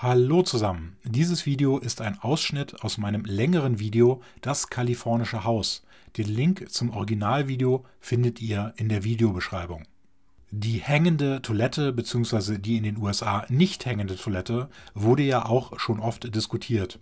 Hallo zusammen! Dieses Video ist ein Ausschnitt aus meinem längeren Video Das kalifornische Haus. Den Link zum Originalvideo findet ihr in der Videobeschreibung. Die hängende Toilette bzw. die in den USA nicht hängende Toilette wurde ja auch schon oft diskutiert.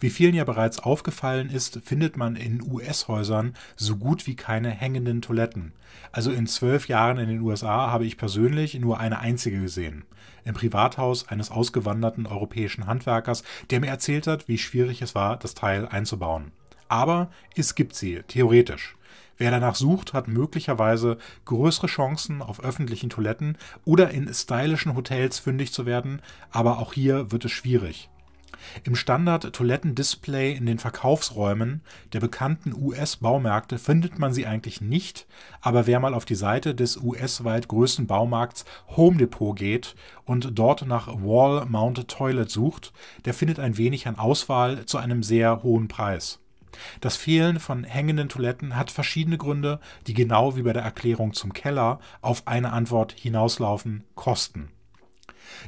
Wie vielen ja bereits aufgefallen ist, findet man in US-Häusern so gut wie keine hängenden Toiletten. Also in zwölf Jahren in den USA habe ich persönlich nur eine einzige gesehen. Im Privathaus eines ausgewanderten europäischen Handwerkers, der mir erzählt hat, wie schwierig es war, das Teil einzubauen. Aber es gibt sie, theoretisch. Wer danach sucht, hat möglicherweise größere Chancen, auf öffentlichen Toiletten oder in stylischen Hotels fündig zu werden, aber auch hier wird es schwierig. Im Standard-Toilettendisplay in den Verkaufsräumen der bekannten US-Baumärkte findet man sie eigentlich nicht, aber wer mal auf die Seite des US-weit größten Baumarkts Home Depot geht und dort nach Wall Mounted Toilet sucht, der findet ein wenig an Auswahl zu einem sehr hohen Preis. Das Fehlen von hängenden Toiletten hat verschiedene Gründe, die genau wie bei der Erklärung zum Keller auf eine Antwort hinauslaufen Kosten.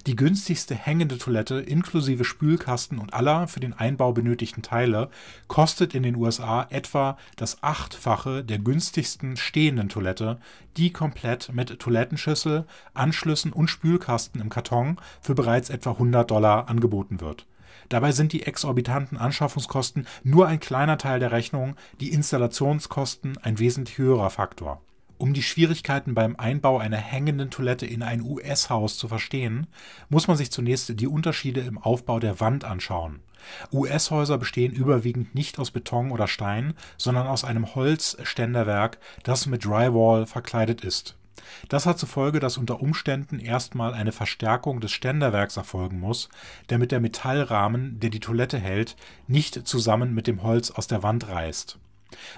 Die günstigste hängende Toilette inklusive Spülkasten und aller für den Einbau benötigten Teile kostet in den USA etwa das Achtfache der günstigsten stehenden Toilette, die komplett mit Toilettenschüssel, Anschlüssen und Spülkasten im Karton für bereits etwa 100 Dollar angeboten wird. Dabei sind die exorbitanten Anschaffungskosten nur ein kleiner Teil der Rechnung, die Installationskosten ein wesentlich höherer Faktor um die Schwierigkeiten beim Einbau einer hängenden Toilette in ein US-Haus zu verstehen, muss man sich zunächst die Unterschiede im Aufbau der Wand anschauen. US-Häuser bestehen überwiegend nicht aus Beton oder Stein, sondern aus einem Holzständerwerk, das mit Drywall verkleidet ist. Das hat zur Folge, dass unter Umständen erstmal eine Verstärkung des Ständerwerks erfolgen muss, damit der Metallrahmen, der die Toilette hält, nicht zusammen mit dem Holz aus der Wand reißt.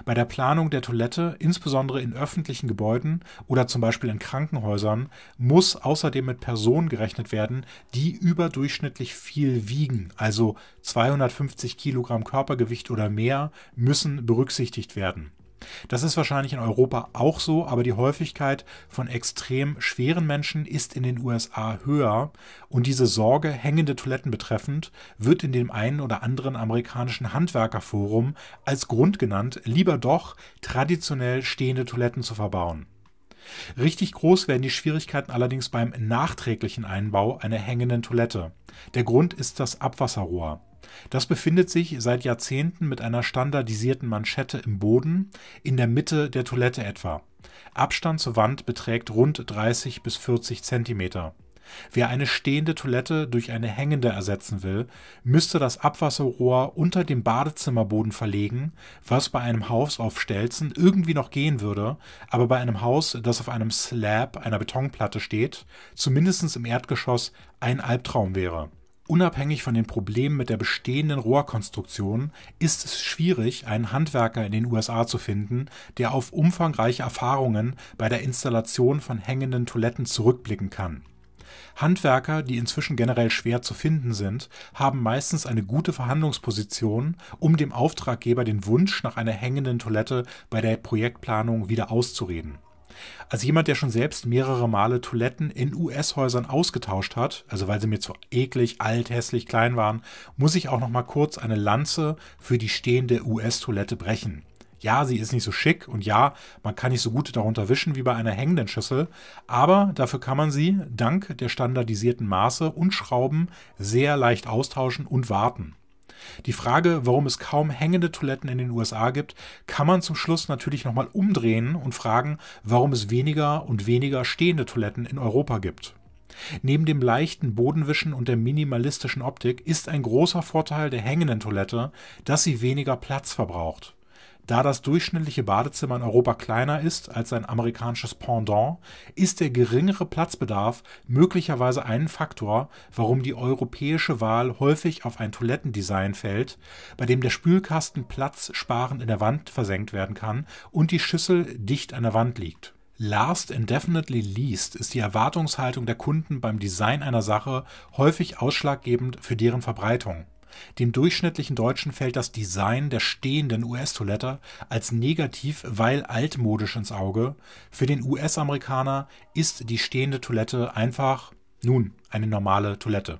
Bei der Planung der Toilette, insbesondere in öffentlichen Gebäuden oder zum Beispiel in Krankenhäusern, muss außerdem mit Personen gerechnet werden, die überdurchschnittlich viel wiegen, also 250 Kilogramm Körpergewicht oder mehr, müssen berücksichtigt werden. Das ist wahrscheinlich in Europa auch so, aber die Häufigkeit von extrem schweren Menschen ist in den USA höher und diese Sorge, hängende Toiletten betreffend, wird in dem einen oder anderen amerikanischen Handwerkerforum als Grund genannt, lieber doch traditionell stehende Toiletten zu verbauen. Richtig groß werden die Schwierigkeiten allerdings beim nachträglichen Einbau einer hängenden Toilette. Der Grund ist das Abwasserrohr. Das befindet sich seit Jahrzehnten mit einer standardisierten Manschette im Boden, in der Mitte der Toilette etwa. Abstand zur Wand beträgt rund 30 bis 40 Zentimeter. Wer eine stehende Toilette durch eine hängende ersetzen will, müsste das Abwasserrohr unter dem Badezimmerboden verlegen, was bei einem Haus auf Stelzen irgendwie noch gehen würde, aber bei einem Haus, das auf einem Slab, einer Betonplatte steht, zumindest im Erdgeschoss ein Albtraum wäre. Unabhängig von den Problemen mit der bestehenden Rohrkonstruktion ist es schwierig, einen Handwerker in den USA zu finden, der auf umfangreiche Erfahrungen bei der Installation von hängenden Toiletten zurückblicken kann. Handwerker, die inzwischen generell schwer zu finden sind, haben meistens eine gute Verhandlungsposition, um dem Auftraggeber den Wunsch nach einer hängenden Toilette bei der Projektplanung wieder auszureden als jemand, der schon selbst mehrere Male Toiletten in US-Häusern ausgetauscht hat, also weil sie mir zu eklig, alt, hässlich, klein waren, muss ich auch noch mal kurz eine Lanze für die stehende US-Toilette brechen. Ja, sie ist nicht so schick und ja, man kann nicht so gut darunter wischen wie bei einer hängenden Schüssel, aber dafür kann man sie dank der standardisierten Maße und Schrauben sehr leicht austauschen und warten. Die Frage, warum es kaum hängende Toiletten in den USA gibt, kann man zum Schluss natürlich nochmal umdrehen und fragen, warum es weniger und weniger stehende Toiletten in Europa gibt. Neben dem leichten Bodenwischen und der minimalistischen Optik ist ein großer Vorteil der hängenden Toilette, dass sie weniger Platz verbraucht. Da das durchschnittliche Badezimmer in Europa kleiner ist als sein amerikanisches Pendant, ist der geringere Platzbedarf möglicherweise ein Faktor, warum die europäische Wahl häufig auf ein Toilettendesign fällt, bei dem der Spülkasten platzsparend in der Wand versenkt werden kann und die Schüssel dicht an der Wand liegt. Last and definitely least ist die Erwartungshaltung der Kunden beim Design einer Sache häufig ausschlaggebend für deren Verbreitung. Dem durchschnittlichen Deutschen fällt das Design der stehenden US-Toilette als negativ, weil altmodisch ins Auge. Für den US-Amerikaner ist die stehende Toilette einfach, nun, eine normale Toilette